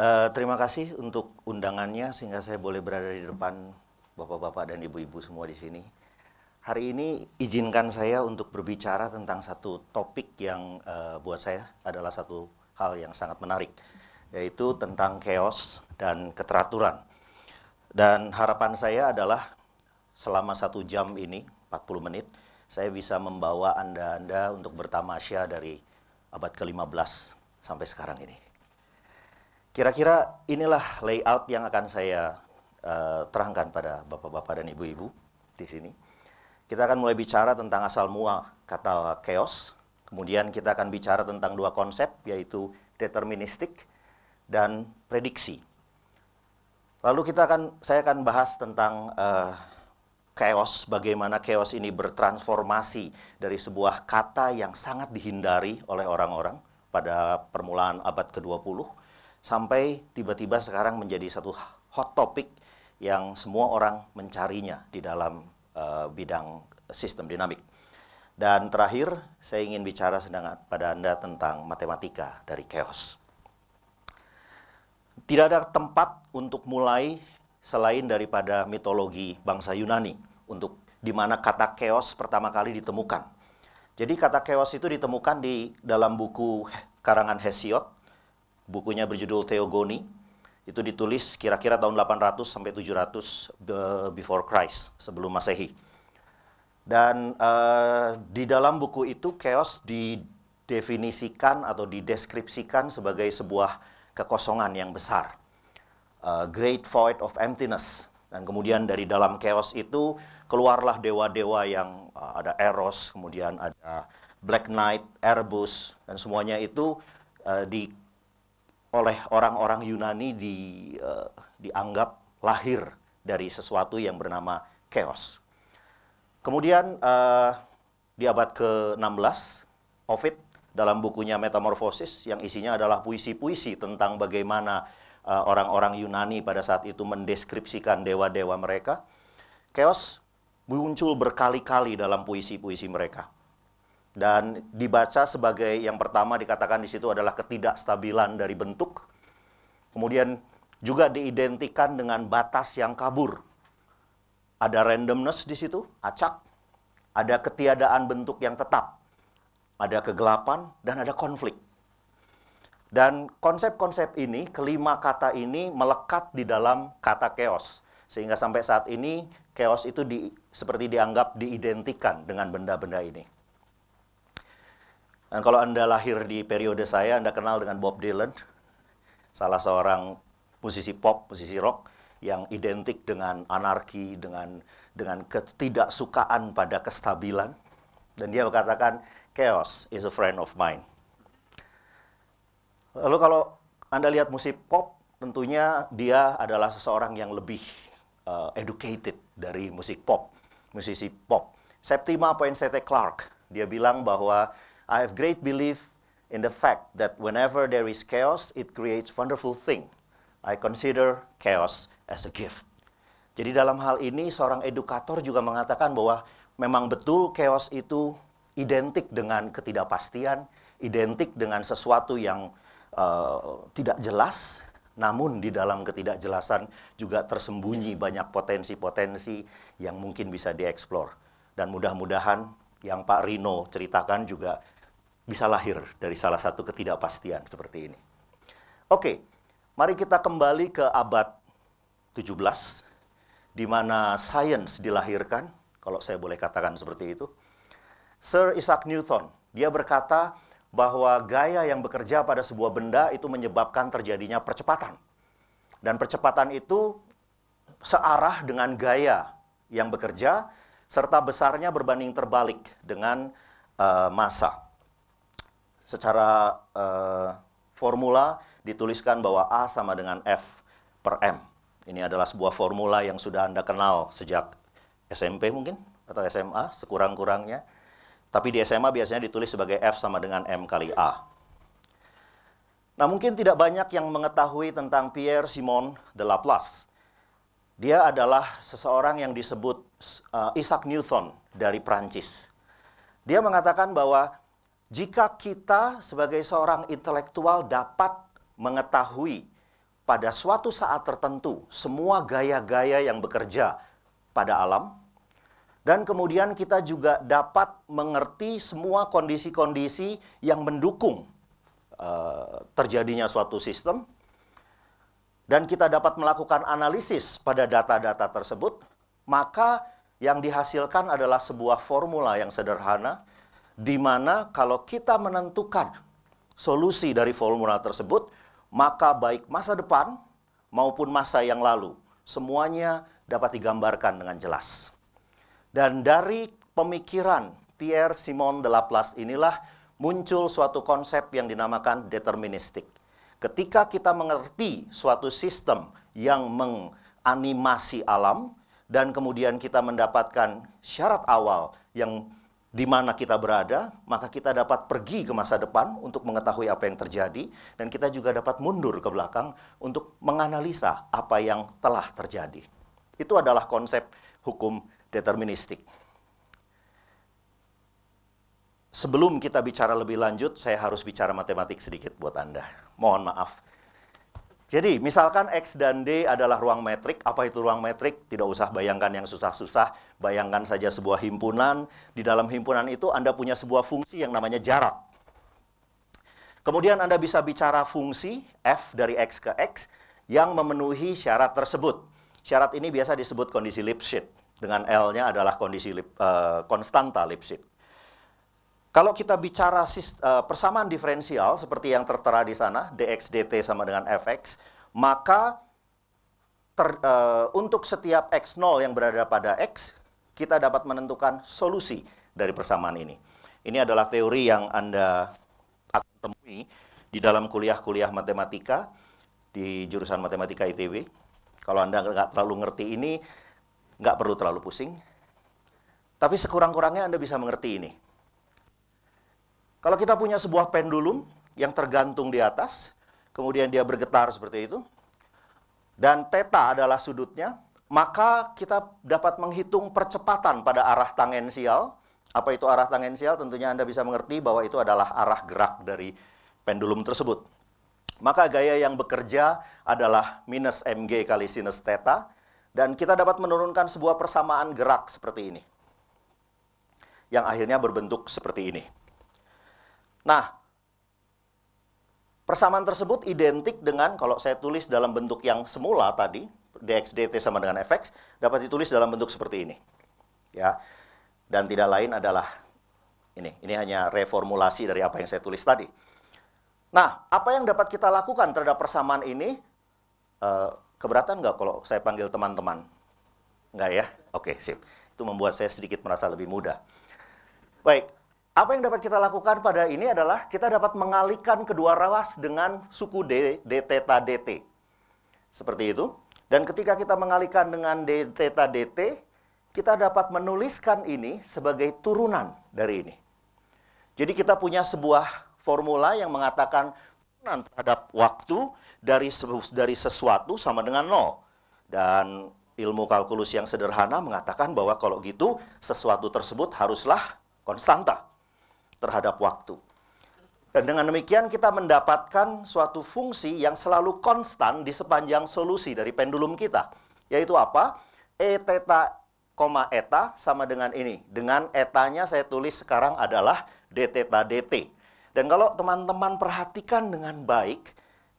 Uh, terima kasih untuk undangannya sehingga saya boleh berada di depan bapak-bapak dan ibu-ibu semua di sini. Hari ini izinkan saya untuk berbicara tentang satu topik yang uh, buat saya adalah satu hal yang sangat menarik, yaitu tentang chaos dan keteraturan. Dan harapan saya adalah selama satu jam ini, 40 menit, saya bisa membawa Anda-Anda untuk bertamasya dari abad ke-15 sampai sekarang ini. Kira-kira inilah layout yang akan saya uh, terangkan pada bapak-bapak dan ibu-ibu di sini. Kita akan mulai bicara tentang asal mua kata chaos. Kemudian kita akan bicara tentang dua konsep yaitu deterministik dan prediksi. Lalu kita akan saya akan bahas tentang uh, chaos, bagaimana chaos ini bertransformasi dari sebuah kata yang sangat dihindari oleh orang-orang pada permulaan abad ke-20 sampai tiba-tiba sekarang menjadi satu hot topic yang semua orang mencarinya di dalam uh, bidang sistem dinamik. Dan terakhir, saya ingin bicara sedang pada Anda tentang matematika dari chaos. Tidak ada tempat untuk mulai selain daripada mitologi bangsa Yunani untuk di mana kata chaos pertama kali ditemukan. Jadi kata chaos itu ditemukan di dalam buku karangan Hesiod bukunya berjudul Theogony itu ditulis kira-kira tahun 800 sampai 700 before Christ sebelum Masehi. Dan uh, di dalam buku itu chaos didefinisikan atau dideskripsikan sebagai sebuah kekosongan yang besar. Uh, great void of emptiness. Dan kemudian dari dalam chaos itu keluarlah dewa-dewa yang uh, ada Eros, kemudian ada Black Knight, Erebus, dan semuanya itu uh, di oleh orang-orang Yunani di, uh, dianggap lahir dari sesuatu yang bernama chaos. Kemudian uh, di abad ke-16, Ovid dalam bukunya Metamorfosis yang isinya adalah puisi-puisi tentang bagaimana eh, orang-orang uh, Yunani pada saat itu mendeskripsikan dewa-dewa mereka. Chaos muncul berkali-kali dalam puisi-puisi mereka dan dibaca sebagai yang pertama dikatakan di situ adalah ketidakstabilan dari bentuk. Kemudian juga diidentikan dengan batas yang kabur. Ada randomness di situ, acak. Ada ketiadaan bentuk yang tetap. Ada kegelapan dan ada konflik. Dan konsep-konsep ini, kelima kata ini melekat di dalam kata chaos. Sehingga sampai saat ini chaos itu di, seperti dianggap diidentikan dengan benda-benda ini. Dan kalau Anda lahir di periode saya, Anda kenal dengan Bob Dylan, salah seorang musisi pop, musisi rock yang identik dengan anarki, dengan dengan ketidaksukaan pada kestabilan. Dan dia berkatakan, chaos is a friend of mine. Lalu kalau Anda lihat musik pop, tentunya dia adalah seseorang yang lebih uh, educated dari musik pop, musisi pop. Septima Poinsettie Clark, dia bilang bahwa I have great belief in the fact that whenever there is chaos, it creates wonderful thing. I consider chaos as a gift. Jadi dalam hal ini seorang edukator juga mengatakan bahwa memang betul chaos itu identik dengan ketidakpastian, identik dengan sesuatu yang uh, tidak jelas. Namun di dalam ketidakjelasan juga tersembunyi banyak potensi-potensi yang mungkin bisa dieksplor. Dan mudah-mudahan yang Pak Rino ceritakan juga bisa lahir dari salah satu ketidakpastian seperti ini. Oke, mari kita kembali ke abad 17 di mana sains dilahirkan, kalau saya boleh katakan seperti itu. Sir Isaac Newton, dia berkata bahwa gaya yang bekerja pada sebuah benda itu menyebabkan terjadinya percepatan. Dan percepatan itu searah dengan gaya yang bekerja serta besarnya berbanding terbalik dengan uh, massa secara uh, formula dituliskan bahwa A sama dengan F per M. Ini adalah sebuah formula yang sudah Anda kenal sejak SMP mungkin atau SMA sekurang-kurangnya. Tapi di SMA biasanya ditulis sebagai F sama dengan M kali A. Nah mungkin tidak banyak yang mengetahui tentang Pierre Simon de Laplace. Dia adalah seseorang yang disebut uh, Isaac Newton dari Prancis. Dia mengatakan bahwa jika kita sebagai seorang intelektual dapat mengetahui pada suatu saat tertentu semua gaya-gaya yang bekerja pada alam, dan kemudian kita juga dapat mengerti semua kondisi-kondisi yang mendukung uh, terjadinya suatu sistem, dan kita dapat melakukan analisis pada data-data tersebut, maka yang dihasilkan adalah sebuah formula yang sederhana di mana kalau kita menentukan solusi dari formula tersebut, maka baik masa depan maupun masa yang lalu, semuanya dapat digambarkan dengan jelas. Dan dari pemikiran Pierre Simon de Laplace inilah muncul suatu konsep yang dinamakan deterministik. Ketika kita mengerti suatu sistem yang menganimasi alam dan kemudian kita mendapatkan syarat awal yang di mana kita berada, maka kita dapat pergi ke masa depan untuk mengetahui apa yang terjadi, dan kita juga dapat mundur ke belakang untuk menganalisa apa yang telah terjadi. Itu adalah konsep hukum deterministik. Sebelum kita bicara lebih lanjut, saya harus bicara matematik sedikit buat Anda. Mohon maaf. Jadi, misalkan X dan D adalah ruang metrik. Apa itu ruang metrik? Tidak usah bayangkan yang susah-susah Bayangkan saja sebuah himpunan, di dalam himpunan itu Anda punya sebuah fungsi yang namanya jarak. Kemudian Anda bisa bicara fungsi F dari X ke X yang memenuhi syarat tersebut. Syarat ini biasa disebut kondisi Lipschitz, dengan L-nya adalah kondisi lip, uh, konstanta Lipschitz. Kalau kita bicara eh, persamaan diferensial seperti yang tertera di sana, dx dt sama dengan fx, maka ter, uh, untuk setiap x0 yang berada pada x, kita dapat menentukan solusi dari persamaan ini. Ini adalah teori yang Anda akan temui di dalam kuliah-kuliah matematika di jurusan matematika ITB. Kalau Anda nggak terlalu ngerti ini, nggak perlu terlalu pusing. Tapi sekurang-kurangnya Anda bisa mengerti ini. Kalau kita punya sebuah pendulum yang tergantung di atas, kemudian dia bergetar seperti itu, dan teta adalah sudutnya, maka kita dapat menghitung percepatan pada arah tangensial. Apa itu arah tangensial? Tentunya Anda bisa mengerti bahwa itu adalah arah gerak dari pendulum tersebut. Maka gaya yang bekerja adalah minus mg kali sinus theta dan kita dapat menurunkan sebuah persamaan gerak seperti ini. Yang akhirnya berbentuk seperti ini. Nah, persamaan tersebut identik dengan kalau saya tulis dalam bentuk yang semula tadi, dxdt sama dengan fx dapat ditulis dalam bentuk seperti ini. Ya. Dan tidak lain adalah ini. Ini hanya reformulasi dari apa yang saya tulis tadi. Nah, apa yang dapat kita lakukan terhadap persamaan ini? Uh, keberatan nggak kalau saya panggil teman-teman? Nggak ya? Oke, sip. Itu membuat saya sedikit merasa lebih mudah. Baik, apa yang dapat kita lakukan pada ini adalah kita dapat mengalihkan kedua rawas dengan suku D, D, theta, DT. Seperti itu. Dan ketika kita mengalihkan dengan d theta dt, kita dapat menuliskan ini sebagai turunan dari ini. Jadi kita punya sebuah formula yang mengatakan turunan terhadap waktu dari dari sesuatu sama dengan nol. Dan ilmu kalkulus yang sederhana mengatakan bahwa kalau gitu sesuatu tersebut haruslah konstanta terhadap waktu. Dan dengan demikian kita mendapatkan suatu fungsi yang selalu konstan di sepanjang solusi dari pendulum kita. Yaitu apa? E theta, eta sama dengan ini. Dengan etanya saya tulis sekarang adalah d theta dt. Dan kalau teman-teman perhatikan dengan baik,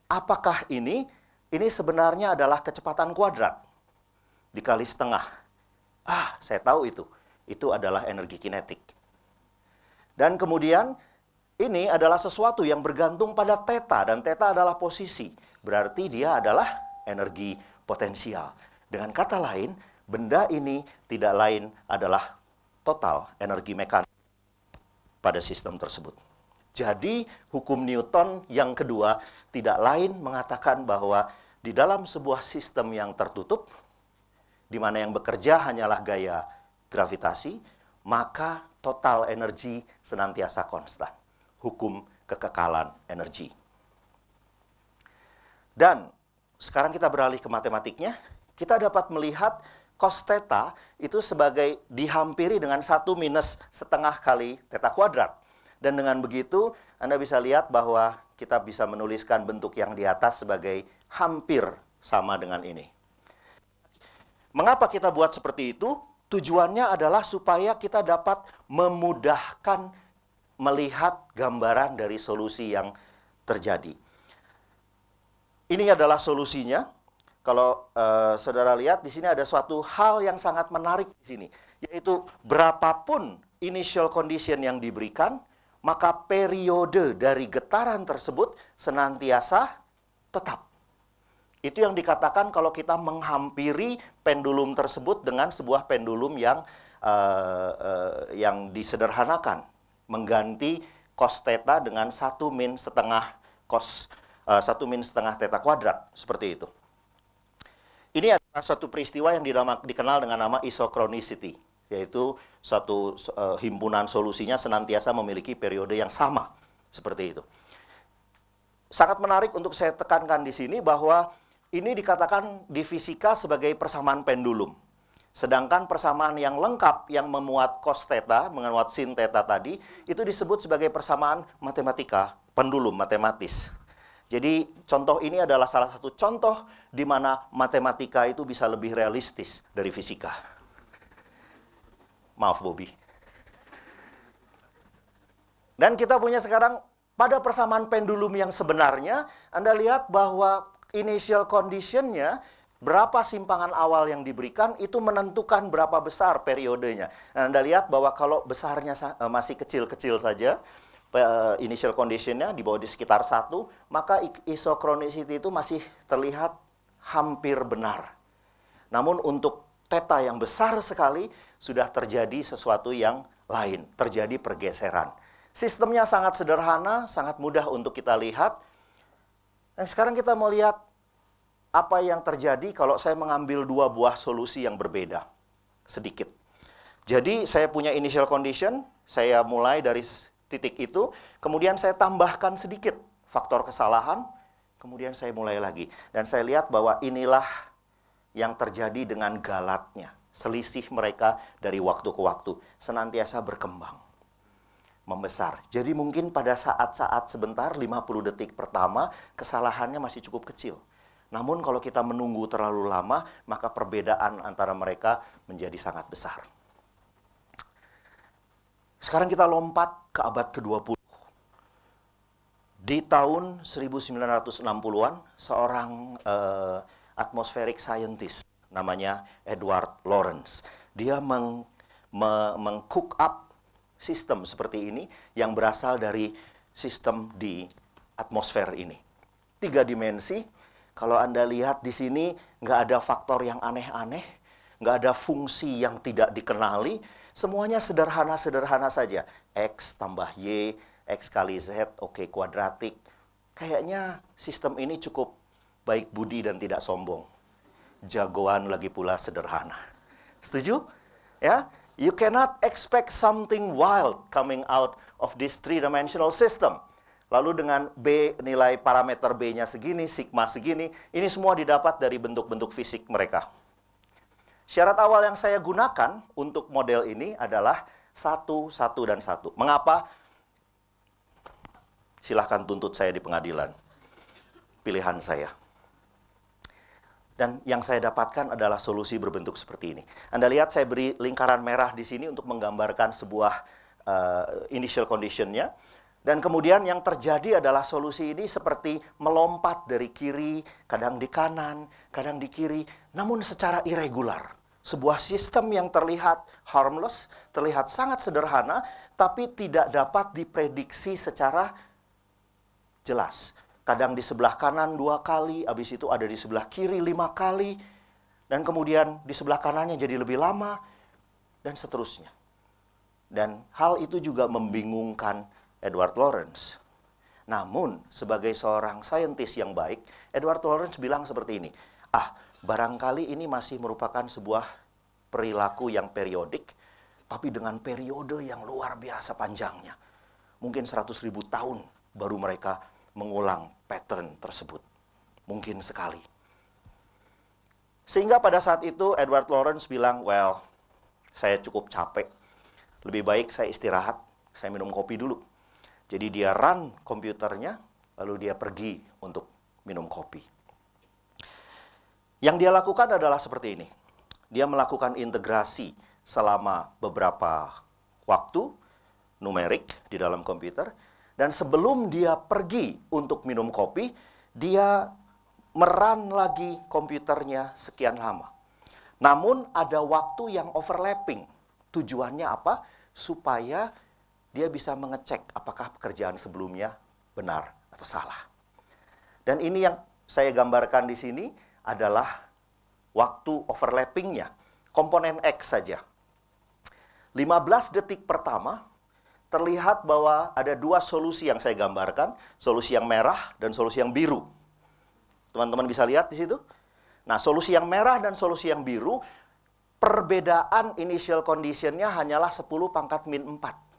apakah ini? Ini sebenarnya adalah kecepatan kuadrat dikali setengah. Ah, saya tahu itu. Itu adalah energi kinetik. Dan kemudian ini adalah sesuatu yang bergantung pada teta dan teta adalah posisi. Berarti dia adalah energi potensial. Dengan kata lain, benda ini tidak lain adalah total energi mekanik pada sistem tersebut. Jadi, hukum Newton yang kedua tidak lain mengatakan bahwa di dalam sebuah sistem yang tertutup, di mana yang bekerja hanyalah gaya gravitasi, maka total energi senantiasa konstan hukum kekekalan energi. Dan sekarang kita beralih ke matematiknya, kita dapat melihat cos theta itu sebagai dihampiri dengan satu minus setengah kali theta kuadrat. Dan dengan begitu Anda bisa lihat bahwa kita bisa menuliskan bentuk yang di atas sebagai hampir sama dengan ini. Mengapa kita buat seperti itu? Tujuannya adalah supaya kita dapat memudahkan melihat gambaran dari solusi yang terjadi. Ini adalah solusinya. Kalau uh, saudara lihat di sini ada suatu hal yang sangat menarik di sini, yaitu berapapun initial condition yang diberikan, maka periode dari getaran tersebut senantiasa tetap. Itu yang dikatakan kalau kita menghampiri pendulum tersebut dengan sebuah pendulum yang uh, uh, yang disederhanakan mengganti cos theta dengan 1 min setengah cos satu min setengah eh, theta kuadrat seperti itu. Ini adalah suatu peristiwa yang dikenal dengan nama isochronicity, yaitu suatu eh, himpunan solusinya senantiasa memiliki periode yang sama seperti itu. Sangat menarik untuk saya tekankan di sini bahwa ini dikatakan di fisika sebagai persamaan pendulum. Sedangkan persamaan yang lengkap yang memuat cos theta, memuat sin theta tadi, itu disebut sebagai persamaan matematika, pendulum matematis. Jadi contoh ini adalah salah satu contoh di mana matematika itu bisa lebih realistis dari fisika. Maaf Bobby. Dan kita punya sekarang pada persamaan pendulum yang sebenarnya, Anda lihat bahwa initial conditionnya nya berapa simpangan awal yang diberikan itu menentukan berapa besar periodenya. Nah, Anda lihat bahwa kalau besarnya eh, masih kecil-kecil saja, eh, initial conditionnya di bawah di sekitar satu, maka isochronicity itu masih terlihat hampir benar. Namun untuk teta yang besar sekali sudah terjadi sesuatu yang lain, terjadi pergeseran. Sistemnya sangat sederhana, sangat mudah untuk kita lihat. Nah, sekarang kita mau lihat apa yang terjadi kalau saya mengambil dua buah solusi yang berbeda sedikit. Jadi saya punya initial condition, saya mulai dari titik itu, kemudian saya tambahkan sedikit faktor kesalahan, kemudian saya mulai lagi. Dan saya lihat bahwa inilah yang terjadi dengan galatnya. Selisih mereka dari waktu ke waktu senantiasa berkembang, membesar. Jadi mungkin pada saat-saat sebentar 50 detik pertama kesalahannya masih cukup kecil namun kalau kita menunggu terlalu lama, maka perbedaan antara mereka menjadi sangat besar. Sekarang kita lompat ke abad ke-20. Di tahun 1960-an, seorang uh, eh, atmospheric scientist namanya Edward Lawrence. Dia meng, me, meng up sistem seperti ini yang berasal dari sistem di atmosfer ini. Tiga dimensi, kalau Anda lihat di sini, nggak ada faktor yang aneh-aneh, nggak ada fungsi yang tidak dikenali, semuanya sederhana-sederhana saja. X tambah Y, X kali Z, oke okay, kuadratik. Kayaknya sistem ini cukup baik budi dan tidak sombong. Jagoan lagi pula sederhana. Setuju? Ya, you cannot expect something wild coming out of this three-dimensional system. Lalu dengan B nilai parameter B-nya segini, sigma segini, ini semua didapat dari bentuk-bentuk fisik mereka. Syarat awal yang saya gunakan untuk model ini adalah satu satu dan satu. Mengapa? Silahkan tuntut saya di pengadilan. Pilihan saya. Dan yang saya dapatkan adalah solusi berbentuk seperti ini. Anda lihat saya beri lingkaran merah di sini untuk menggambarkan sebuah uh, initial condition-nya dan kemudian yang terjadi adalah solusi ini seperti melompat dari kiri, kadang di kanan, kadang di kiri, namun secara irregular. Sebuah sistem yang terlihat harmless, terlihat sangat sederhana, tapi tidak dapat diprediksi secara jelas. Kadang di sebelah kanan dua kali, habis itu ada di sebelah kiri lima kali, dan kemudian di sebelah kanannya jadi lebih lama, dan seterusnya. Dan hal itu juga membingungkan Edward Lawrence. Namun, sebagai seorang saintis yang baik, Edward Lawrence bilang seperti ini, ah, barangkali ini masih merupakan sebuah perilaku yang periodik, tapi dengan periode yang luar biasa panjangnya. Mungkin 100 ribu tahun baru mereka mengulang pattern tersebut. Mungkin sekali. Sehingga pada saat itu Edward Lawrence bilang, well, saya cukup capek. Lebih baik saya istirahat, saya minum kopi dulu. Jadi dia run komputernya, lalu dia pergi untuk minum kopi. Yang dia lakukan adalah seperti ini. Dia melakukan integrasi selama beberapa waktu numerik di dalam komputer dan sebelum dia pergi untuk minum kopi, dia meran lagi komputernya sekian lama. Namun ada waktu yang overlapping. Tujuannya apa? Supaya dia bisa mengecek apakah pekerjaan sebelumnya benar atau salah. Dan ini yang saya gambarkan di sini adalah waktu overlappingnya, komponen X saja. 15 detik pertama terlihat bahwa ada dua solusi yang saya gambarkan, solusi yang merah dan solusi yang biru. Teman-teman bisa lihat di situ. Nah, solusi yang merah dan solusi yang biru, perbedaan initial conditionnya hanyalah 10 pangkat min 4.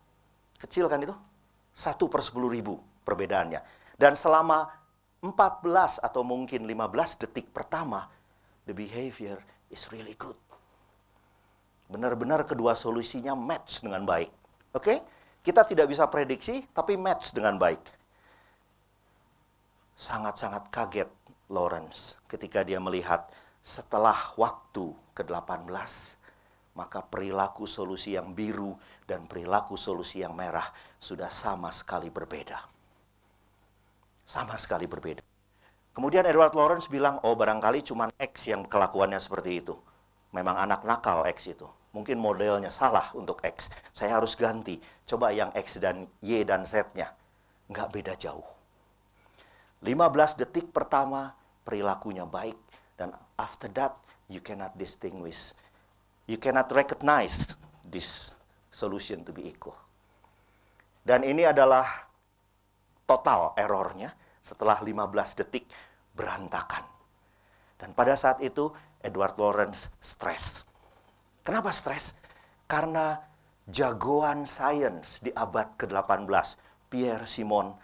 Kecil kan itu? Satu per sepuluh ribu perbedaannya. Dan selama 14 atau mungkin 15 detik pertama, the behavior is really good. Benar-benar kedua solusinya match dengan baik. Oke? Okay? Kita tidak bisa prediksi, tapi match dengan baik. Sangat-sangat kaget Lawrence ketika dia melihat setelah waktu ke-18, maka perilaku solusi yang biru dan perilaku solusi yang merah sudah sama sekali berbeda. Sama sekali berbeda. Kemudian Edward Lawrence bilang, oh barangkali cuma X yang kelakuannya seperti itu. Memang anak nakal X itu. Mungkin modelnya salah untuk X. Saya harus ganti. Coba yang X dan Y dan Z-nya. Nggak beda jauh. 15 detik pertama perilakunya baik. Dan after that, you cannot distinguish you cannot recognize this solution to be equal. Dan ini adalah total errornya setelah 15 detik berantakan. Dan pada saat itu Edward Lawrence stres. Kenapa stres? Karena jagoan sains di abad ke-18, Pierre Simon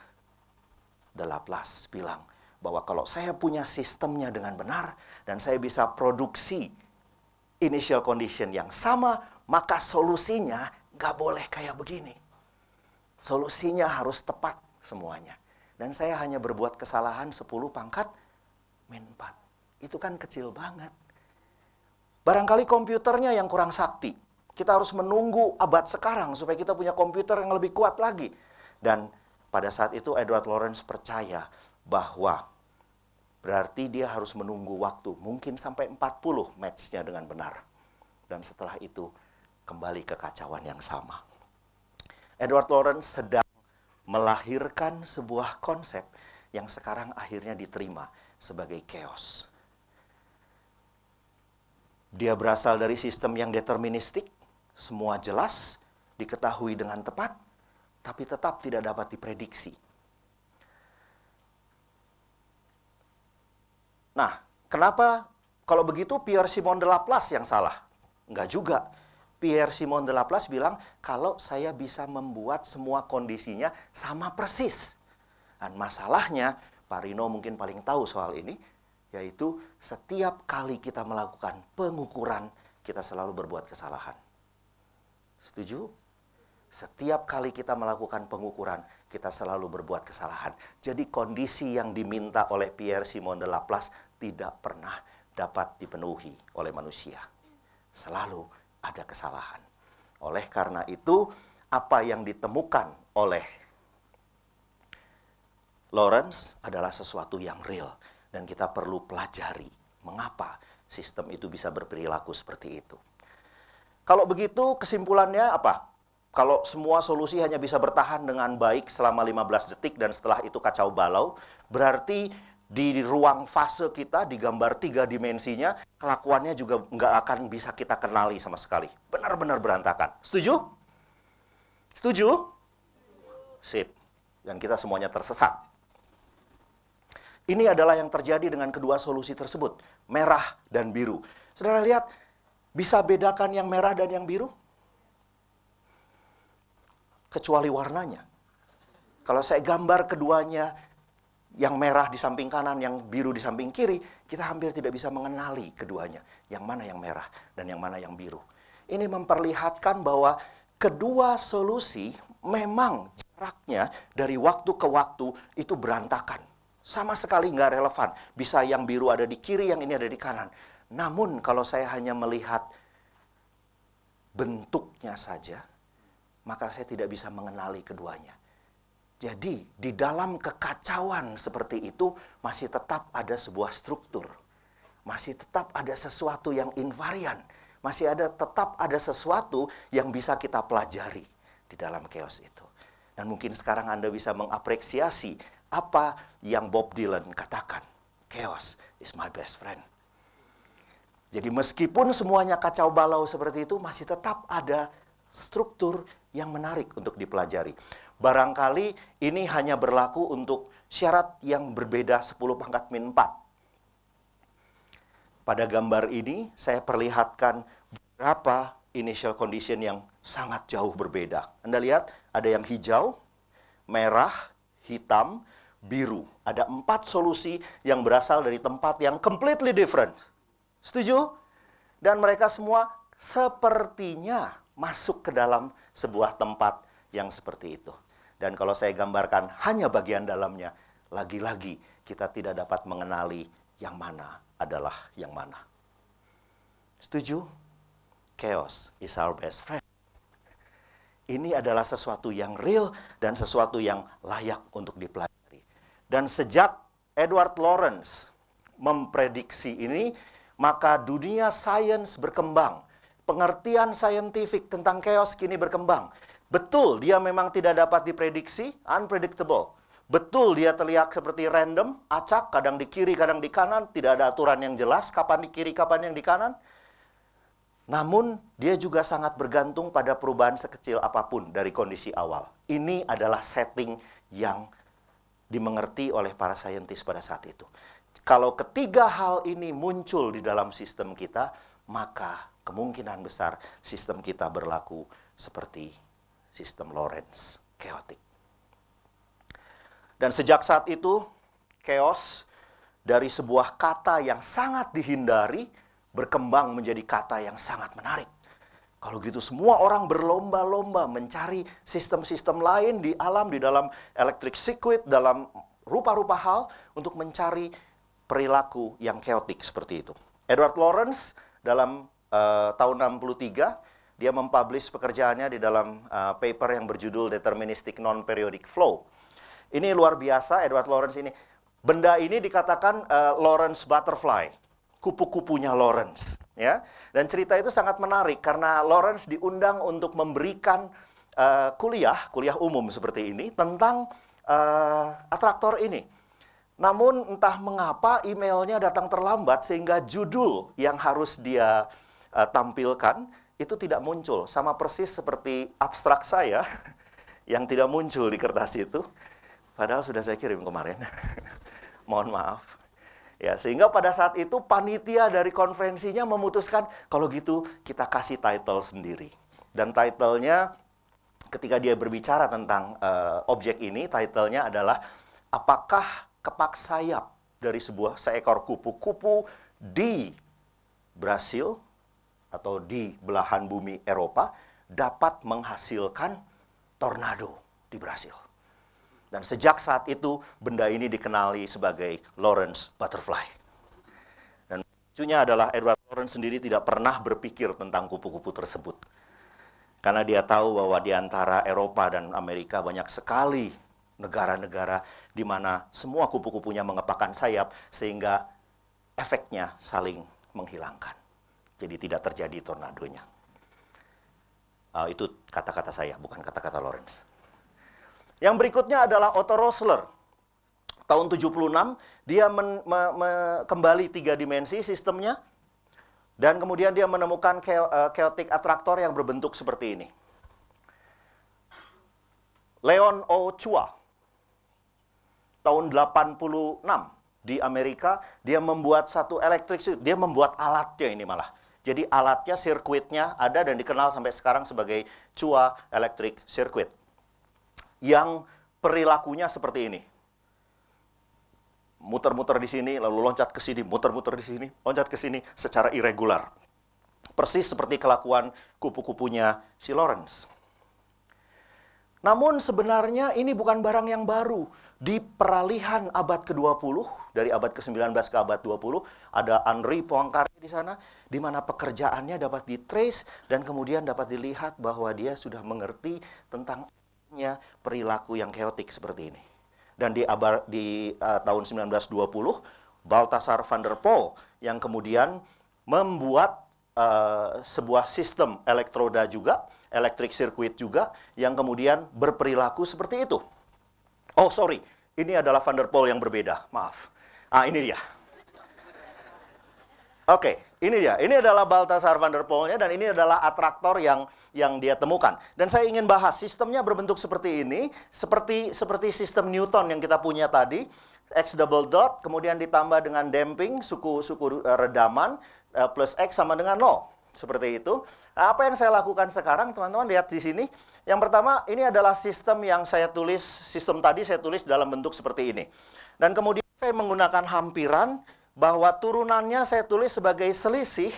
de Laplace bilang bahwa kalau saya punya sistemnya dengan benar dan saya bisa produksi initial condition yang sama, maka solusinya nggak boleh kayak begini. Solusinya harus tepat semuanya. Dan saya hanya berbuat kesalahan 10 pangkat min 4. Itu kan kecil banget. Barangkali komputernya yang kurang sakti. Kita harus menunggu abad sekarang supaya kita punya komputer yang lebih kuat lagi. Dan pada saat itu Edward Lawrence percaya bahwa Berarti dia harus menunggu waktu, mungkin sampai 40 matchnya dengan benar. Dan setelah itu kembali ke kacauan yang sama. Edward Lawrence sedang melahirkan sebuah konsep yang sekarang akhirnya diterima sebagai chaos. Dia berasal dari sistem yang deterministik, semua jelas, diketahui dengan tepat, tapi tetap tidak dapat diprediksi Nah, kenapa kalau begitu Pierre Simon de Laplace yang salah? Enggak juga. Pierre Simon de Laplace bilang, kalau saya bisa membuat semua kondisinya sama persis. Dan masalahnya, Pak Rino mungkin paling tahu soal ini, yaitu setiap kali kita melakukan pengukuran, kita selalu berbuat kesalahan. Setuju? Setiap kali kita melakukan pengukuran, kita selalu berbuat kesalahan. Jadi kondisi yang diminta oleh Pierre Simon de Laplace tidak pernah dapat dipenuhi oleh manusia. Selalu ada kesalahan. Oleh karena itu, apa yang ditemukan oleh Lawrence adalah sesuatu yang real dan kita perlu pelajari mengapa sistem itu bisa berperilaku seperti itu. Kalau begitu kesimpulannya apa? Kalau semua solusi hanya bisa bertahan dengan baik selama 15 detik dan setelah itu kacau balau, berarti di ruang fase kita, di gambar tiga dimensinya, kelakuannya juga nggak akan bisa kita kenali sama sekali. Benar-benar berantakan. Setuju? Setuju? Sip. Dan kita semuanya tersesat. Ini adalah yang terjadi dengan kedua solusi tersebut, merah dan biru. Saudara lihat, bisa bedakan yang merah dan yang biru? Kecuali warnanya. Kalau saya gambar keduanya yang merah di samping kanan, yang biru di samping kiri, kita hampir tidak bisa mengenali keduanya. Yang mana yang merah dan yang mana yang biru. Ini memperlihatkan bahwa kedua solusi memang jaraknya dari waktu ke waktu itu berantakan. Sama sekali nggak relevan. Bisa yang biru ada di kiri, yang ini ada di kanan. Namun kalau saya hanya melihat bentuknya saja, maka saya tidak bisa mengenali keduanya. Jadi di dalam kekacauan seperti itu masih tetap ada sebuah struktur. Masih tetap ada sesuatu yang invarian. Masih ada tetap ada sesuatu yang bisa kita pelajari di dalam chaos itu. Dan mungkin sekarang Anda bisa mengapresiasi apa yang Bob Dylan katakan. Chaos is my best friend. Jadi meskipun semuanya kacau balau seperti itu, masih tetap ada struktur yang menarik untuk dipelajari. Barangkali ini hanya berlaku untuk syarat yang berbeda 10 pangkat min 4. Pada gambar ini saya perlihatkan berapa initial condition yang sangat jauh berbeda. Anda lihat ada yang hijau, merah, hitam, biru. Ada empat solusi yang berasal dari tempat yang completely different. Setuju? Dan mereka semua sepertinya masuk ke dalam sebuah tempat yang seperti itu. Dan kalau saya gambarkan hanya bagian dalamnya, lagi-lagi kita tidak dapat mengenali yang mana adalah yang mana. Setuju? Chaos is our best friend. Ini adalah sesuatu yang real dan sesuatu yang layak untuk dipelajari. Dan sejak Edward Lawrence memprediksi ini, maka dunia sains berkembang. Pengertian saintifik tentang chaos kini berkembang. Betul, dia memang tidak dapat diprediksi, unpredictable. Betul, dia terlihat seperti random, acak, kadang di kiri, kadang di kanan, tidak ada aturan yang jelas kapan di kiri, kapan yang di kanan. Namun, dia juga sangat bergantung pada perubahan sekecil apapun dari kondisi awal. Ini adalah setting yang dimengerti oleh para saintis pada saat itu. Kalau ketiga hal ini muncul di dalam sistem kita, maka kemungkinan besar sistem kita berlaku seperti sistem Lorentz, chaotic. Dan sejak saat itu, chaos dari sebuah kata yang sangat dihindari berkembang menjadi kata yang sangat menarik. Kalau gitu semua orang berlomba-lomba mencari sistem-sistem lain di alam, di dalam elektrik sirkuit dalam rupa-rupa hal untuk mencari perilaku yang chaotic seperti itu. Edward Lawrence dalam uh, tahun 63 dia mempublish pekerjaannya di dalam uh, paper yang berjudul Deterministic Non-Periodic Flow. Ini luar biasa Edward Lawrence ini. Benda ini dikatakan uh, Lawrence Butterfly, kupu-kupunya Lawrence, ya. Dan cerita itu sangat menarik karena Lawrence diundang untuk memberikan uh, kuliah, kuliah umum seperti ini tentang uh, atraktor ini. Namun entah mengapa emailnya datang terlambat sehingga judul yang harus dia uh, tampilkan itu tidak muncul sama persis seperti abstrak saya yang tidak muncul di kertas itu padahal sudah saya kirim kemarin mohon maaf ya sehingga pada saat itu panitia dari konferensinya memutuskan kalau gitu kita kasih title sendiri dan titlenya ketika dia berbicara tentang uh, objek ini titlenya adalah apakah kepak sayap dari sebuah seekor kupu-kupu di Brasil atau di belahan bumi Eropa dapat menghasilkan tornado di Brasil. Dan sejak saat itu benda ini dikenali sebagai Lawrence Butterfly. Dan lucunya adalah Edward Lawrence sendiri tidak pernah berpikir tentang kupu-kupu tersebut. Karena dia tahu bahwa di antara Eropa dan Amerika banyak sekali negara-negara di mana semua kupu-kupunya mengepakkan sayap sehingga efeknya saling menghilangkan. Jadi tidak terjadi tornadonya. Uh, itu kata-kata saya, bukan kata-kata Lawrence. Yang berikutnya adalah Otto Rosler. Tahun 76, dia men, me, me, kembali tiga dimensi sistemnya. Dan kemudian dia menemukan eh, chaotic attractor yang berbentuk seperti ini. Leon O. Chua, tahun 86 di Amerika, dia membuat satu elektrik, dia membuat alatnya ini malah. Jadi alatnya, sirkuitnya ada dan dikenal sampai sekarang sebagai Chua elektrik sirkuit Yang perilakunya seperti ini. Muter-muter di sini, lalu loncat ke sini, muter-muter di sini, loncat ke sini secara irregular. Persis seperti kelakuan kupu-kupunya si Lawrence. Namun sebenarnya ini bukan barang yang baru di peralihan abad ke-20, dari abad ke-19 ke abad 20, ada Henri Poincaré di sana, di mana pekerjaannya dapat ditrace dan kemudian dapat dilihat bahwa dia sudah mengerti tentang perilaku yang keotik seperti ini. Dan di, abad, di uh, tahun 1920, Baltasar van der Poel yang kemudian membuat uh, sebuah sistem elektroda juga, elektrik sirkuit juga, yang kemudian berperilaku seperti itu. Oh, sorry. Ini adalah Van der Pol yang berbeda. Maaf. Ah, ini dia. Oke, okay, ini dia. Ini adalah Baltasar Van der Polnya dan ini adalah atraktor yang yang dia temukan. Dan saya ingin bahas sistemnya berbentuk seperti ini, seperti seperti sistem Newton yang kita punya tadi. X double dot kemudian ditambah dengan damping suku-suku eh, redaman eh, plus X sama dengan nol. Seperti itu. Apa yang saya lakukan sekarang teman-teman lihat di sini yang pertama, ini adalah sistem yang saya tulis, sistem tadi saya tulis dalam bentuk seperti ini. Dan kemudian saya menggunakan hampiran bahwa turunannya saya tulis sebagai selisih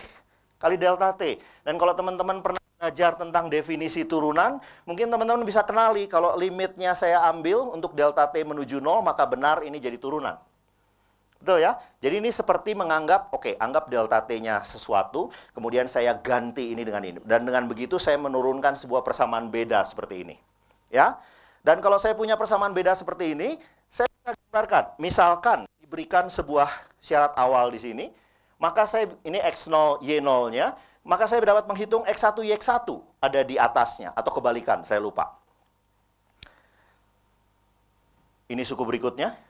kali delta T. Dan kalau teman-teman pernah belajar tentang definisi turunan, mungkin teman-teman bisa kenali kalau limitnya saya ambil untuk delta T menuju 0, maka benar ini jadi turunan. Betul ya? Jadi ini seperti menganggap, oke, okay, anggap delta T-nya sesuatu, kemudian saya ganti ini dengan ini. Dan dengan begitu saya menurunkan sebuah persamaan beda seperti ini. Ya? Dan kalau saya punya persamaan beda seperti ini, saya bisa gambarkan. Misalkan diberikan sebuah syarat awal di sini, maka saya ini X0, Y0-nya, maka saya dapat menghitung X1, Y1 ada di atasnya, atau kebalikan, saya lupa. Ini suku berikutnya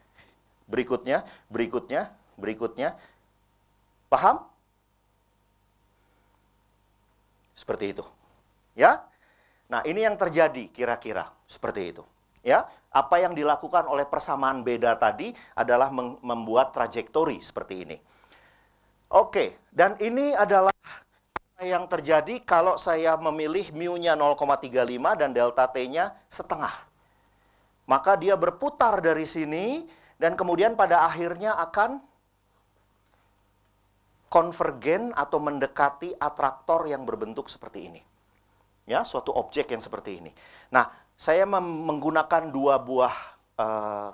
berikutnya, berikutnya, berikutnya. Paham? Seperti itu. Ya? Nah, ini yang terjadi kira-kira seperti itu. Ya, apa yang dilakukan oleh persamaan beda tadi adalah membuat trajektori seperti ini. Oke, dan ini adalah yang terjadi kalau saya memilih mu-nya 0,35 dan delta t-nya setengah. Maka dia berputar dari sini dan kemudian pada akhirnya akan konvergen atau mendekati atraktor yang berbentuk seperti ini. Ya, suatu objek yang seperti ini. Nah, saya menggunakan dua buah e,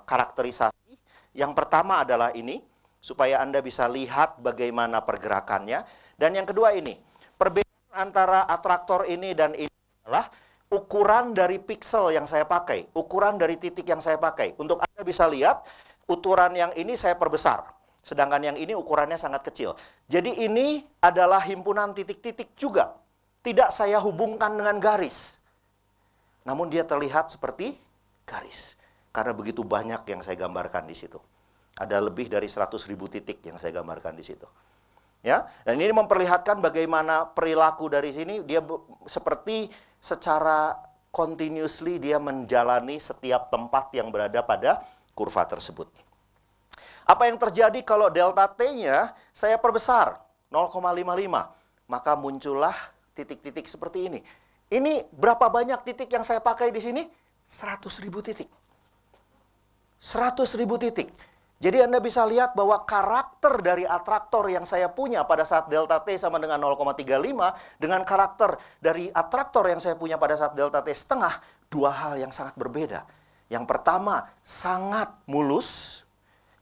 karakterisasi. Yang pertama adalah ini supaya Anda bisa lihat bagaimana pergerakannya dan yang kedua ini. Perbedaan antara atraktor ini dan ini adalah ukuran dari piksel yang saya pakai, ukuran dari titik yang saya pakai. Untuk Anda bisa lihat, Ukuran yang ini saya perbesar. Sedangkan yang ini ukurannya sangat kecil. Jadi ini adalah himpunan titik-titik juga. Tidak saya hubungkan dengan garis. Namun dia terlihat seperti garis. Karena begitu banyak yang saya gambarkan di situ. Ada lebih dari 100 ribu titik yang saya gambarkan di situ. Ya, dan ini memperlihatkan bagaimana perilaku dari sini dia seperti secara continuously dia menjalani setiap tempat yang berada pada kurva tersebut. Apa yang terjadi kalau delta T-nya saya perbesar 0,55? Maka muncullah titik-titik seperti ini. Ini berapa banyak titik yang saya pakai di sini? 100 ribu titik. 100 ribu titik. Jadi Anda bisa lihat bahwa karakter dari atraktor yang saya punya pada saat delta T sama dengan 0,35 dengan karakter dari atraktor yang saya punya pada saat delta T setengah, dua hal yang sangat berbeda. Yang pertama, sangat mulus,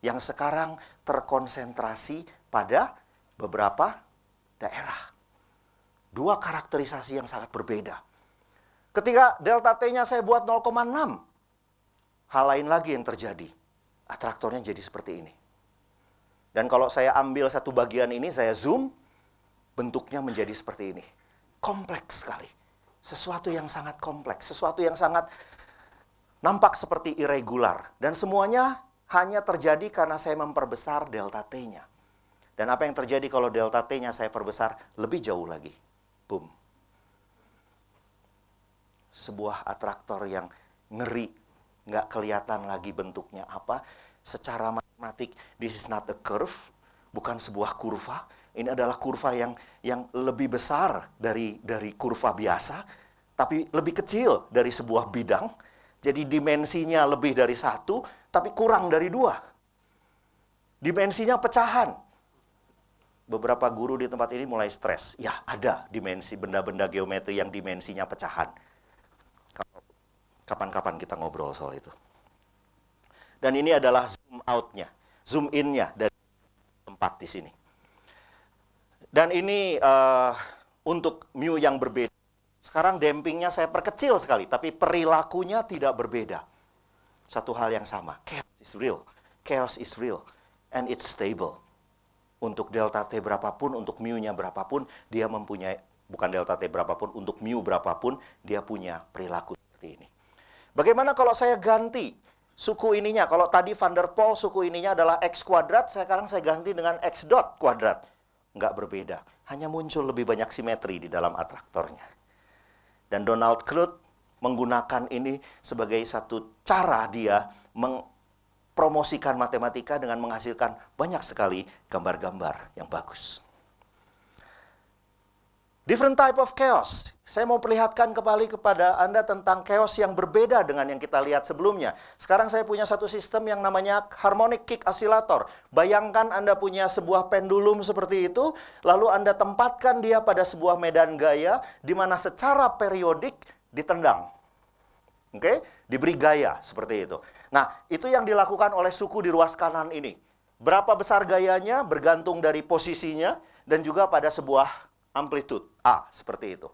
yang sekarang terkonsentrasi pada beberapa daerah. Dua karakterisasi yang sangat berbeda. Ketika delta T-nya saya buat 0,6, hal lain lagi yang terjadi. Atraktornya jadi seperti ini. Dan kalau saya ambil satu bagian ini, saya zoom, bentuknya menjadi seperti ini. Kompleks sekali. Sesuatu yang sangat kompleks, sesuatu yang sangat nampak seperti irregular dan semuanya hanya terjadi karena saya memperbesar delta T-nya. Dan apa yang terjadi kalau delta T-nya saya perbesar lebih jauh lagi? Boom. Sebuah atraktor yang ngeri, nggak kelihatan lagi bentuknya apa. Secara matematik, this is not a curve, bukan sebuah kurva. Ini adalah kurva yang yang lebih besar dari dari kurva biasa, tapi lebih kecil dari sebuah bidang jadi dimensinya lebih dari satu, tapi kurang dari dua. Dimensinya pecahan. Beberapa guru di tempat ini mulai stres. Ya, ada dimensi benda-benda geometri yang dimensinya pecahan. Kapan-kapan kita ngobrol soal itu. Dan ini adalah zoom out-nya, zoom in-nya dari tempat di sini. Dan ini uh, untuk mu yang berbeda sekarang dampingnya saya perkecil sekali, tapi perilakunya tidak berbeda. Satu hal yang sama, chaos is real. Chaos is real and it's stable. Untuk delta T berapapun, untuk mu-nya berapapun, dia mempunyai, bukan delta T berapapun, untuk mu berapapun, dia punya perilaku seperti ini. Bagaimana kalau saya ganti suku ininya? Kalau tadi van der Pol suku ininya adalah X kuadrat, sekarang saya ganti dengan X dot kuadrat. Nggak berbeda, hanya muncul lebih banyak simetri di dalam atraktornya. Dan Donald Knuth menggunakan ini sebagai satu cara dia mempromosikan matematika dengan menghasilkan banyak sekali gambar-gambar yang bagus. Different type of chaos. Saya mau perlihatkan kembali kepada Anda tentang chaos yang berbeda dengan yang kita lihat sebelumnya. Sekarang saya punya satu sistem yang namanya harmonic kick oscillator. Bayangkan Anda punya sebuah pendulum seperti itu, lalu Anda tempatkan dia pada sebuah medan gaya di mana secara periodik ditendang. Oke, okay? diberi gaya seperti itu. Nah, itu yang dilakukan oleh suku di ruas kanan ini. Berapa besar gayanya bergantung dari posisinya dan juga pada sebuah amplitude A seperti itu.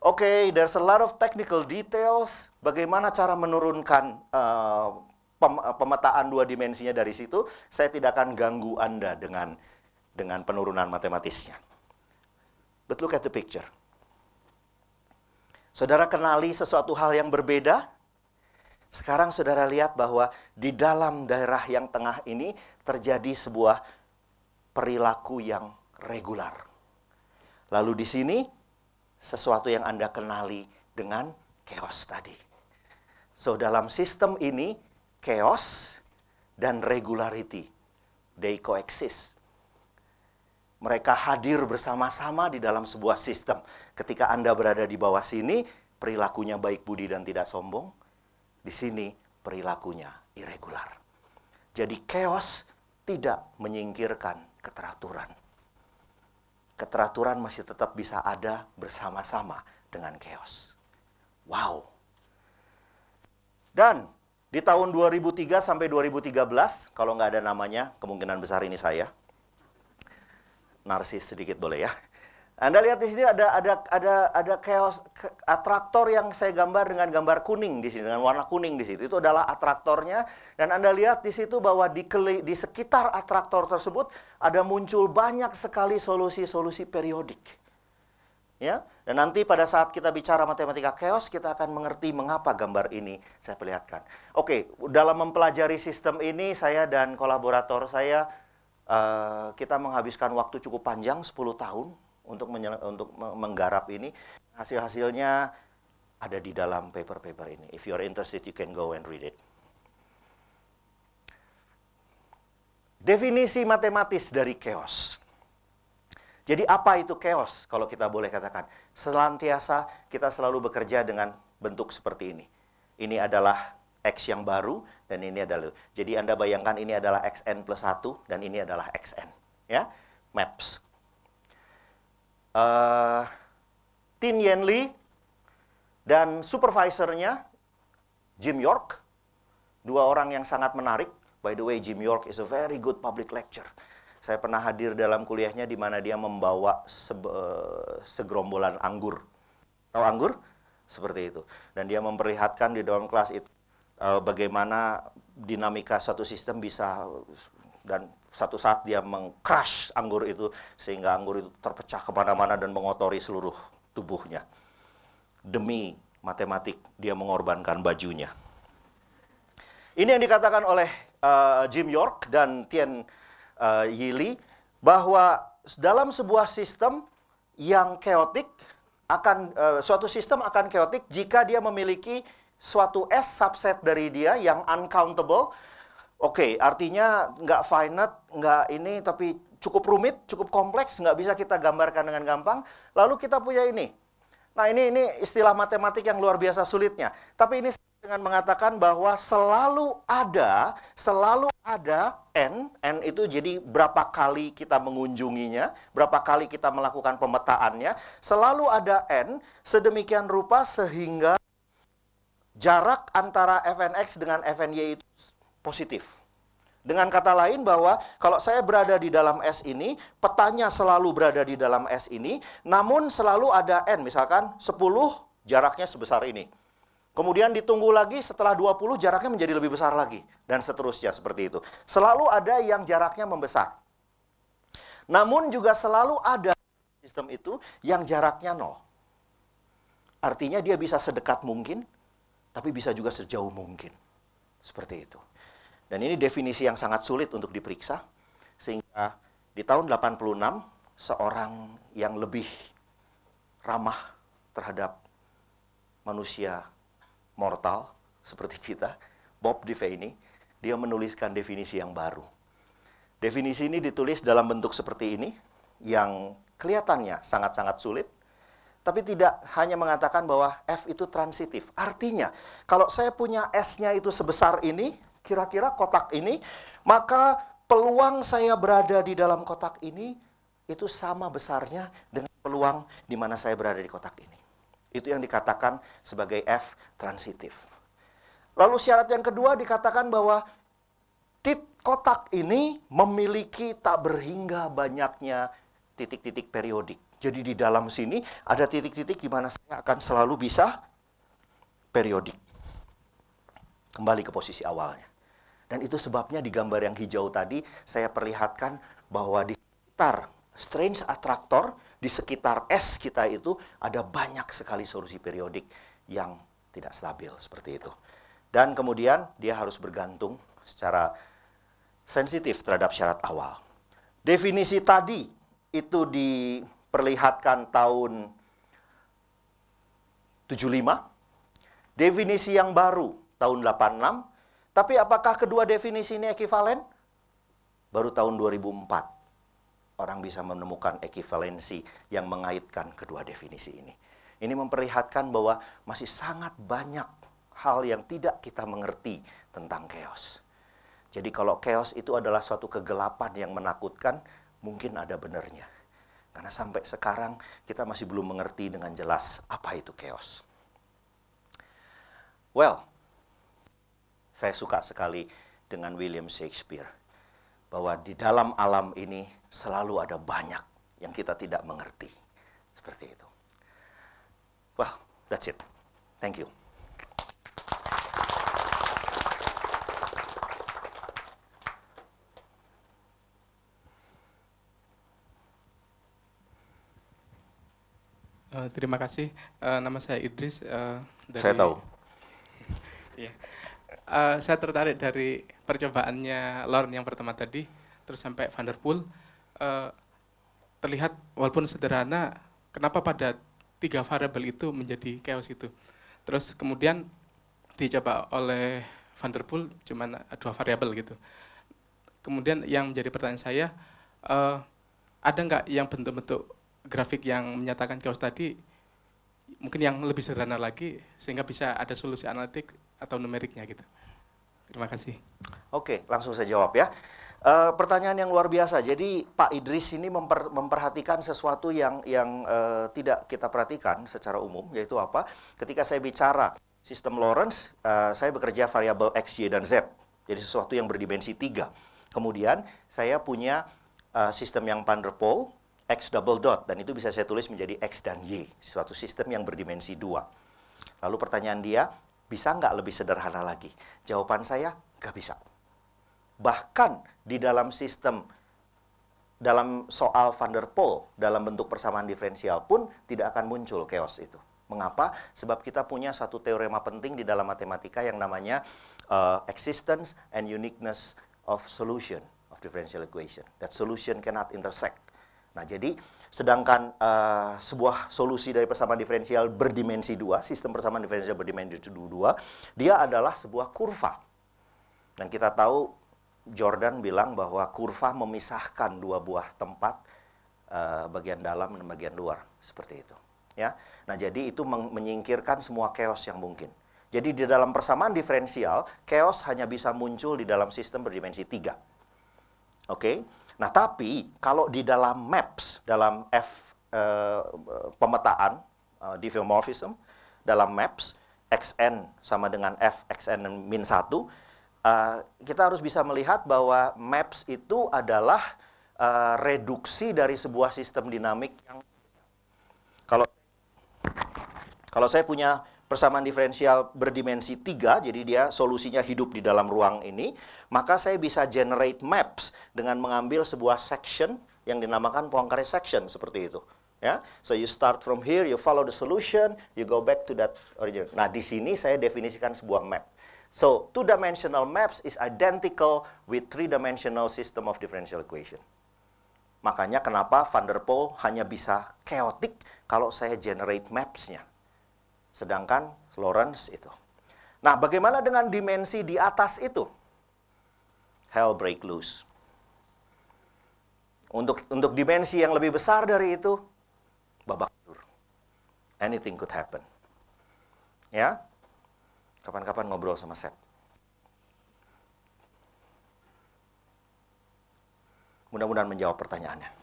Oke, okay, there's a lot of technical details bagaimana cara menurunkan uh, pem eh, pemetaan dua dimensinya dari situ. Saya tidak akan ganggu Anda dengan dengan penurunan matematisnya. But look at the picture. Saudara kenali sesuatu hal yang berbeda? Sekarang saudara lihat bahwa di dalam daerah yang tengah ini terjadi sebuah perilaku yang regular Lalu di sini sesuatu yang Anda kenali dengan chaos tadi. So dalam sistem ini chaos dan regularity they coexist. Mereka hadir bersama-sama di dalam sebuah sistem. Ketika Anda berada di bawah sini, perilakunya baik budi dan tidak sombong. Di sini perilakunya irregular. Jadi chaos tidak menyingkirkan keteraturan keteraturan masih tetap bisa ada bersama-sama dengan chaos. Wow. Dan di tahun 2003 sampai 2013, kalau nggak ada namanya, kemungkinan besar ini saya. Narsis sedikit boleh ya. Anda lihat di sini ada ada ada ada chaos atraktor yang saya gambar dengan gambar kuning di sini dengan warna kuning di situ. Itu adalah atraktornya dan Anda lihat di situ bahwa di keli, di sekitar atraktor tersebut ada muncul banyak sekali solusi-solusi periodik. Ya, dan nanti pada saat kita bicara matematika chaos kita akan mengerti mengapa gambar ini saya perlihatkan. Oke, dalam mempelajari sistem ini saya dan kolaborator saya uh, kita menghabiskan waktu cukup panjang 10 tahun untuk untuk menggarap ini hasil-hasilnya ada di dalam paper-paper ini. If you are interested, you can go and read it. Definisi matematis dari chaos. Jadi apa itu chaos kalau kita boleh katakan? Selantiasa kita selalu bekerja dengan bentuk seperti ini. Ini adalah X yang baru dan ini adalah. Jadi Anda bayangkan ini adalah XN plus 1 dan ini adalah XN. Ya, maps uh, Tin Yen Lee dan supervisornya Jim York, dua orang yang sangat menarik. By the way, Jim York is a very good public lecture. Saya pernah hadir dalam kuliahnya di mana dia membawa se eh, segerombolan anggur. Tahu anggur? Seperti itu. Dan dia memperlihatkan di dalam kelas itu uh, bagaimana dinamika suatu sistem bisa dan satu saat dia mengcrush anggur itu sehingga anggur itu terpecah kemana-mana dan mengotori seluruh tubuhnya. Demi matematik dia mengorbankan bajunya. Ini yang dikatakan oleh uh, Jim York dan Tian uh, eh, Yili bahwa dalam sebuah sistem yang keotik akan uh, suatu sistem akan keotik jika dia memiliki suatu S subset dari dia yang uncountable Oke, okay, artinya nggak finite, nggak ini, tapi cukup rumit, cukup kompleks, nggak bisa kita gambarkan dengan gampang. Lalu kita punya ini. Nah ini ini istilah matematik yang luar biasa sulitnya. Tapi ini dengan mengatakan bahwa selalu ada, selalu ada n, n itu jadi berapa kali kita mengunjunginya, berapa kali kita melakukan pemetaannya, selalu ada n sedemikian rupa sehingga jarak antara fnx dengan fny itu positif. Dengan kata lain bahwa kalau saya berada di dalam S ini, petanya selalu berada di dalam S ini, namun selalu ada N, misalkan 10 jaraknya sebesar ini. Kemudian ditunggu lagi setelah 20 jaraknya menjadi lebih besar lagi dan seterusnya seperti itu. Selalu ada yang jaraknya membesar. Namun juga selalu ada sistem itu yang jaraknya nol. Artinya dia bisa sedekat mungkin, tapi bisa juga sejauh mungkin. Seperti itu. Dan ini definisi yang sangat sulit untuk diperiksa, sehingga di tahun 86 seorang yang lebih ramah terhadap manusia mortal seperti kita, Bob Devaney, dia menuliskan definisi yang baru. Definisi ini ditulis dalam bentuk seperti ini, yang kelihatannya sangat-sangat sulit, tapi tidak hanya mengatakan bahwa F itu transitif. Artinya, kalau saya punya S-nya itu sebesar ini, kira-kira kotak ini, maka peluang saya berada di dalam kotak ini itu sama besarnya dengan peluang di mana saya berada di kotak ini. Itu yang dikatakan sebagai F transitif. Lalu syarat yang kedua dikatakan bahwa tit kotak ini memiliki tak berhingga banyaknya titik-titik periodik. Jadi di dalam sini ada titik-titik di mana saya akan selalu bisa periodik. Kembali ke posisi awalnya. Dan itu sebabnya di gambar yang hijau tadi saya perlihatkan bahwa di sekitar strange attractor, di sekitar S kita itu ada banyak sekali solusi periodik yang tidak stabil seperti itu. Dan kemudian dia harus bergantung secara sensitif terhadap syarat awal. Definisi tadi itu diperlihatkan tahun 75. Definisi yang baru tahun 86 tapi apakah kedua definisi ini ekivalen? Baru tahun 2004 orang bisa menemukan ekivalensi yang mengaitkan kedua definisi ini. Ini memperlihatkan bahwa masih sangat banyak hal yang tidak kita mengerti tentang chaos. Jadi kalau chaos itu adalah suatu kegelapan yang menakutkan, mungkin ada benarnya. Karena sampai sekarang kita masih belum mengerti dengan jelas apa itu chaos. Well, saya suka sekali dengan William Shakespeare bahwa di dalam alam ini selalu ada banyak yang kita tidak mengerti. Seperti itu. Well, that's it. Thank you. Uh, terima kasih. Uh, nama saya Idris. Uh, dari... Saya tahu. yeah uh, saya tertarik dari percobaannya Lorne yang pertama tadi, terus sampai Vanderpool, uh, terlihat walaupun sederhana, kenapa pada tiga variabel itu menjadi chaos itu. Terus kemudian dicoba oleh Vanderpool cuma eh, dua variabel gitu. Kemudian yang menjadi pertanyaan saya, uh, ada nggak yang bentuk-bentuk grafik yang menyatakan chaos tadi mungkin yang lebih sederhana lagi sehingga bisa ada solusi analitik atau numeriknya gitu. Terima kasih. Oke, langsung saya jawab ya. E, pertanyaan yang luar biasa. Jadi Pak Idris ini memper, memperhatikan sesuatu yang yang e, tidak kita perhatikan secara umum, yaitu apa? Ketika saya bicara sistem Lawrence, e, saya bekerja variabel x, y dan z. Jadi sesuatu yang berdimensi tiga. Kemudian saya punya e, sistem yang van der x double dot, dan itu bisa saya tulis menjadi x dan y, suatu sistem yang berdimensi dua. Lalu pertanyaan dia, bisa nggak lebih sederhana lagi? Jawaban saya, nggak bisa. Bahkan di dalam sistem, dalam soal Van der Pol, dalam bentuk persamaan diferensial pun tidak akan muncul chaos itu. Mengapa? Sebab kita punya satu teorema penting di dalam matematika yang namanya uh, existence and uniqueness of solution of differential equation. That solution cannot intersect. Nah, jadi Sedangkan uh, sebuah solusi dari persamaan diferensial berdimensi dua, sistem persamaan diferensial berdimensi dua, dia adalah sebuah kurva. Dan kita tahu Jordan bilang bahwa kurva memisahkan dua buah tempat uh, bagian dalam dan bagian luar seperti itu. Ya, nah jadi itu menyingkirkan semua chaos yang mungkin. Jadi di dalam persamaan diferensial, chaos hanya bisa muncul di dalam sistem berdimensi tiga. Oke, okay? Nah, tapi kalau di dalam MAPS, dalam F eh, pemetaan eh, diffeomorphism, dalam MAPS, xn sama dengan f xn min 1, eh, kita harus bisa melihat bahwa MAPS itu adalah eh, reduksi dari sebuah sistem dinamik yang kalau kalau saya punya persamaan diferensial berdimensi 3, jadi dia solusinya hidup di dalam ruang ini, maka saya bisa generate maps dengan mengambil sebuah section yang dinamakan Poincaré section seperti itu. Ya, so you start from here, you follow the solution, you go back to that origin. Nah, di sini saya definisikan sebuah map. So, two-dimensional maps is identical with three-dimensional system of differential equation. Makanya kenapa van der Pol hanya bisa chaotic kalau saya generate maps-nya. Sedangkan Lawrence itu. Nah, bagaimana dengan dimensi di atas itu? Hell break loose. Untuk untuk dimensi yang lebih besar dari itu, babak belur. Anything could happen. Ya? Kapan-kapan ngobrol sama Seth. Mudah-mudahan menjawab pertanyaannya.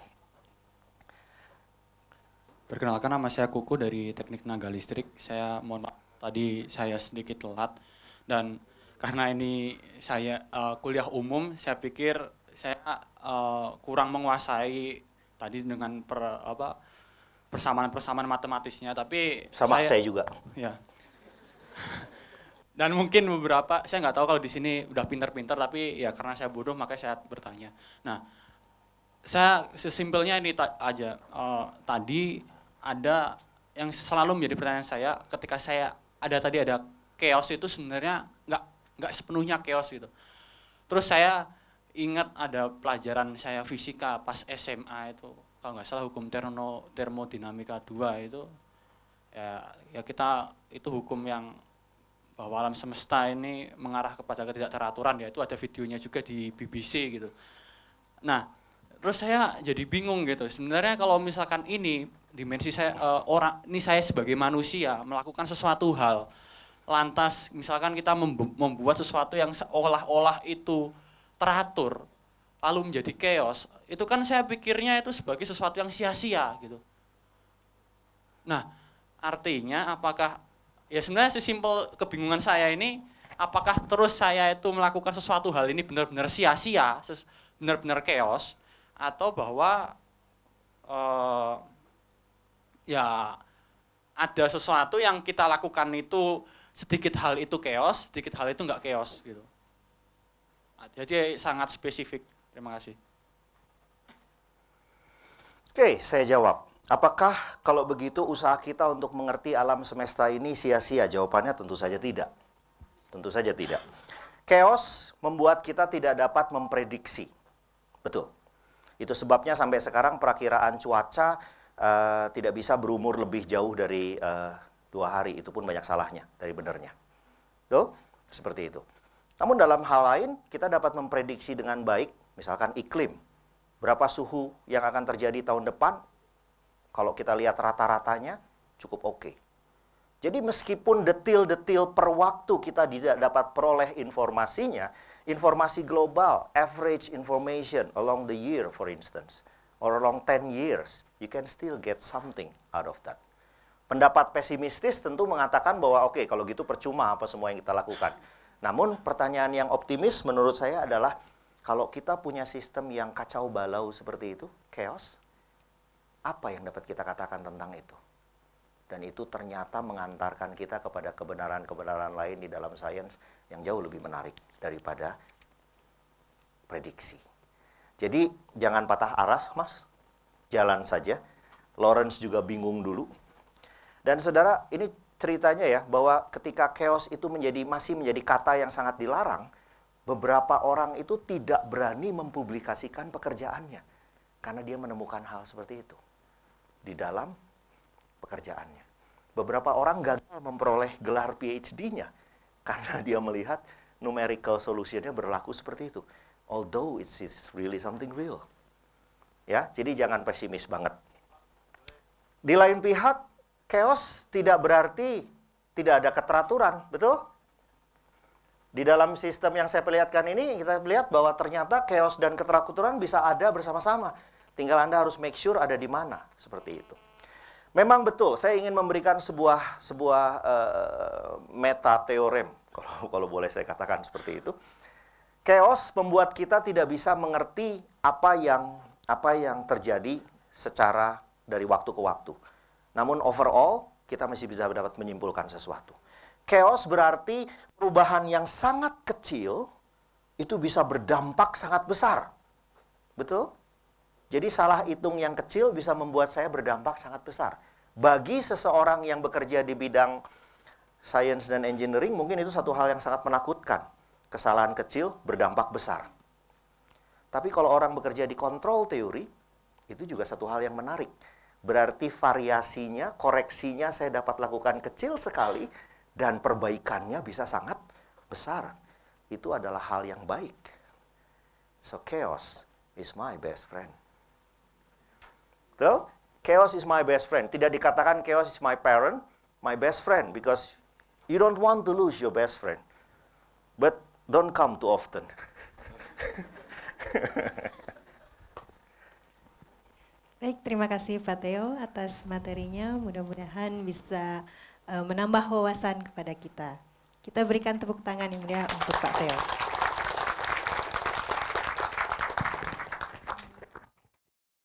Perkenalkan nama saya Kuku dari Teknik Naga Listrik. Saya mohon maaf tadi saya sedikit telat dan karena ini saya uh, kuliah umum, saya pikir saya uh, kurang menguasai tadi dengan per, apa persamaan-persamaan matematisnya, tapi sama saya, saya juga. Ya. dan mungkin beberapa saya nggak tahu kalau di sini udah pintar-pintar, tapi ya karena saya bodoh makanya saya bertanya. Nah, saya sesimpelnya ini ta aja uh, tadi ada yang selalu menjadi pertanyaan saya ketika saya ada tadi ada chaos itu sebenarnya nggak nggak sepenuhnya chaos gitu. Terus saya ingat ada pelajaran saya fisika pas SMA itu kalau nggak salah hukum termo termodinamika 2 itu ya, ya kita itu hukum yang bahwa alam semesta ini mengarah kepada ketidakteraturan ya itu ada videonya juga di BBC gitu. Nah, terus saya jadi bingung gitu. Sebenarnya kalau misalkan ini dimensi saya uh, orang ini saya sebagai manusia melakukan sesuatu hal lantas misalkan kita membuat sesuatu yang seolah-olah itu teratur lalu menjadi chaos itu kan saya pikirnya itu sebagai sesuatu yang sia-sia gitu nah artinya apakah ya sebenarnya sesimpel kebingungan saya ini apakah terus saya itu melakukan sesuatu hal ini benar-benar sia-sia benar-benar chaos atau bahwa uh, ya ada sesuatu yang kita lakukan itu sedikit hal itu chaos, sedikit hal itu enggak chaos gitu. Ah, jadi sangat spesifik. Terima kasih. Oke, saya jawab. Apakah kalau begitu usaha kita untuk mengerti alam semesta ini sia-sia? Jawabannya tentu saja tidak. Tentu saja tidak. Chaos membuat kita tidak dapat memprediksi. Betul. Itu sebabnya sampai sekarang perakiraan cuaca Eh, tidak bisa berumur lebih jauh dari uh, dua hari. Itu pun banyak salahnya dari benernya. Tuh Seperti itu. Namun dalam hal lain, kita dapat memprediksi dengan baik, misalkan iklim. Berapa suhu yang akan terjadi tahun depan? Kalau kita lihat rata-ratanya, cukup oke. Okay. Jadi meskipun detil-detil per waktu kita tidak dapat peroleh informasinya, informasi global, average information along the year for instance, or along 10 years, you can still get something out of that. Pendapat pesimistis tentu mengatakan bahwa oke okay, kalau gitu percuma apa semua yang kita lakukan. Namun pertanyaan yang optimis menurut saya adalah kalau kita punya sistem yang kacau balau seperti itu, chaos, apa yang dapat kita katakan tentang itu? Dan itu ternyata mengantarkan kita kepada kebenaran-kebenaran lain di dalam sains yang jauh lebih menarik daripada prediksi. Jadi jangan patah aras, Mas jalan saja. Lawrence juga bingung dulu. Dan saudara, ini ceritanya ya bahwa ketika chaos itu menjadi masih menjadi kata yang sangat dilarang, beberapa orang itu tidak berani mempublikasikan pekerjaannya karena dia menemukan hal seperti itu di dalam pekerjaannya. Beberapa orang gagal memperoleh gelar PhD-nya karena dia melihat numerical solution-nya berlaku seperti itu. Although it's, it's really something real. Ya, jadi jangan pesimis banget. Di lain pihak, chaos tidak berarti tidak ada keteraturan, betul? Di dalam sistem yang saya perlihatkan ini, kita lihat bahwa ternyata chaos dan keteraturan bisa ada bersama-sama. Tinggal Anda harus make sure ada di mana, seperti itu. Memang betul, saya ingin memberikan sebuah sebuah uh, meta teorem, kalau kalau boleh saya katakan seperti itu. Chaos membuat kita tidak bisa mengerti apa yang apa yang terjadi secara dari waktu ke waktu. Namun overall kita masih bisa dapat menyimpulkan sesuatu. Chaos berarti perubahan yang sangat kecil itu bisa berdampak sangat besar. Betul? Jadi salah hitung yang kecil bisa membuat saya berdampak sangat besar. Bagi seseorang yang bekerja di bidang science dan engineering mungkin itu satu hal yang sangat menakutkan. Kesalahan kecil berdampak besar. Tapi kalau orang bekerja di kontrol teori, itu juga satu hal yang menarik. Berarti variasinya, koreksinya saya dapat lakukan kecil sekali dan perbaikannya bisa sangat besar. Itu adalah hal yang baik. So chaos is my best friend. Betul? Chaos is my best friend. Tidak dikatakan chaos is my parent, my best friend because you don't want to lose your best friend. But don't come too often. Baik, terima kasih Pak Teo atas materinya. Mudah-mudahan bisa uh, menambah wawasan kepada kita. Kita berikan tepuk tangan yang mudah untuk Pak Teo.